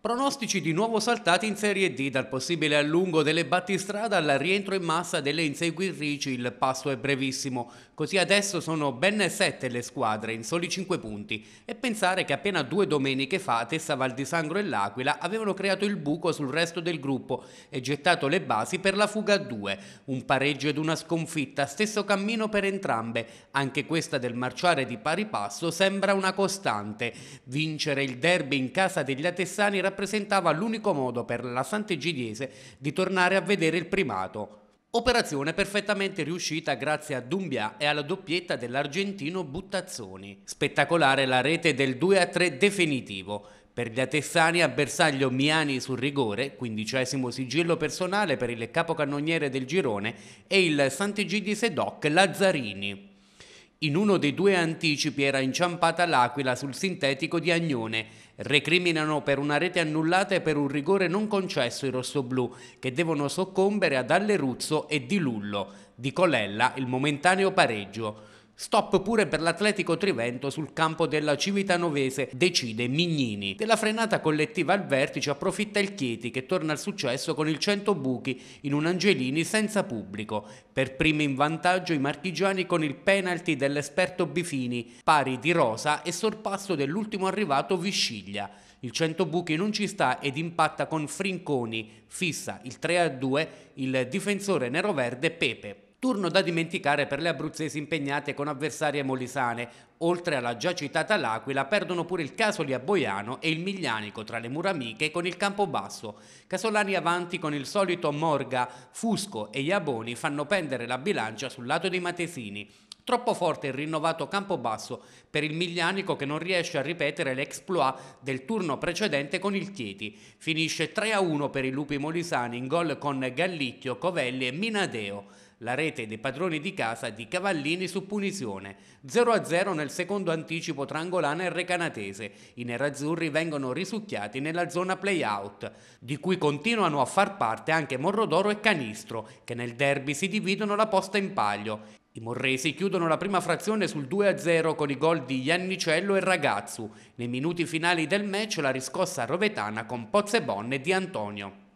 Pronostici di nuovo saltati in Serie D dal possibile allungo delle battistrada al rientro in massa delle inseguitrici il passo è brevissimo, così adesso sono ben sette le squadre in soli 5 punti e pensare che appena due domeniche fa Tessa Val di Sangro e L'Aquila avevano creato il buco sul resto del gruppo e gettato le basi per la fuga a due, un pareggio ed una sconfitta, stesso cammino per entrambe, anche questa del marciare di pari passo sembra una costante, vincere il derby in casa degli Atessani rappresentava l'unico modo per la Sant'Egidiese di tornare a vedere il primato. Operazione perfettamente riuscita grazie a Dumbia e alla doppietta dell'argentino Buttazzoni. Spettacolare la rete del 2-3 definitivo. Per gli Atessani a bersaglio Miani sul rigore, quindicesimo sigillo personale per il capocannoniere del girone e il Sant'Egidiese Doc Lazzarini. In uno dei due anticipi era inciampata l'aquila sul sintetico di Agnone. Recriminano per una rete annullata e per un rigore non concesso i rossoblù, che devono soccombere ad Alleruzzo e Di Lullo. Di Colella il momentaneo pareggio. Stop pure per l'Atletico Trivento sul campo della Civitanovese, decide Mignini. Della frenata collettiva al vertice approfitta il Chieti che torna al successo con il 100 buchi in un Angelini senza pubblico. Per primi in vantaggio i marchigiani con il penalty dell'esperto Bifini, pari di Rosa e sorpasso dell'ultimo arrivato Visciglia. Il 100 buchi non ci sta ed impatta con Frinconi, fissa il 3-2 il difensore neroverde Pepe. Turno da dimenticare per le abruzzesi impegnate con avversarie molisane. Oltre alla già citata L'Aquila, perdono pure il Casoli a Boiano e il Miglianico tra le Muramiche con il Campobasso. Casolani avanti con il solito Morga, Fusco e Iaboni fanno pendere la bilancia sul lato dei Matesini. Troppo forte il rinnovato Campobasso per il Miglianico che non riesce a ripetere l'exploit del turno precedente con il Chieti. Finisce 3-1 per i Lupi Molisani in gol con Gallicchio, Covelli e Minadeo. La rete dei padroni di casa di Cavallini su punizione. 0-0 nel secondo anticipo tra Angolana e recanatese. I nerazzurri vengono risucchiati nella zona play-out, di cui continuano a far parte anche Morrodoro e Canistro, che nel derby si dividono la posta in palio. I morresi chiudono la prima frazione sul 2-0 con i gol di Iannicello e Ragazzu. Nei minuti finali del match la riscossa rovetana con Pozzebonne di Antonio.